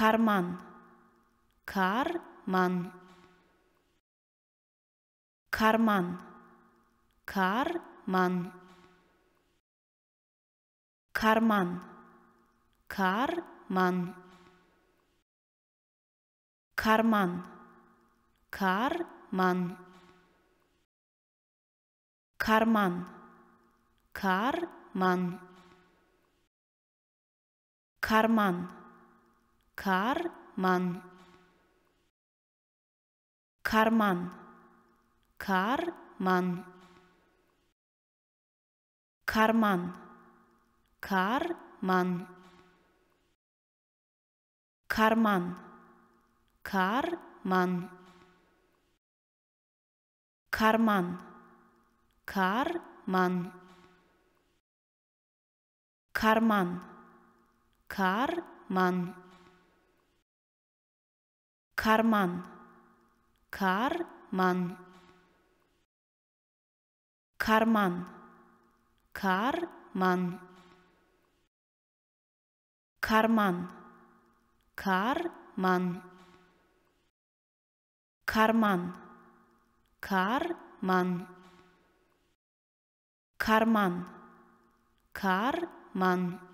Karman Karman Karman Karman Karman Karman Karman Karman Karman Karman Karman Karman Karman Karman Karman Karman Karman Karman Karman Karman Karman Karman Karman Karman Karman Karman Karman Karman Karman Karman Karman Karman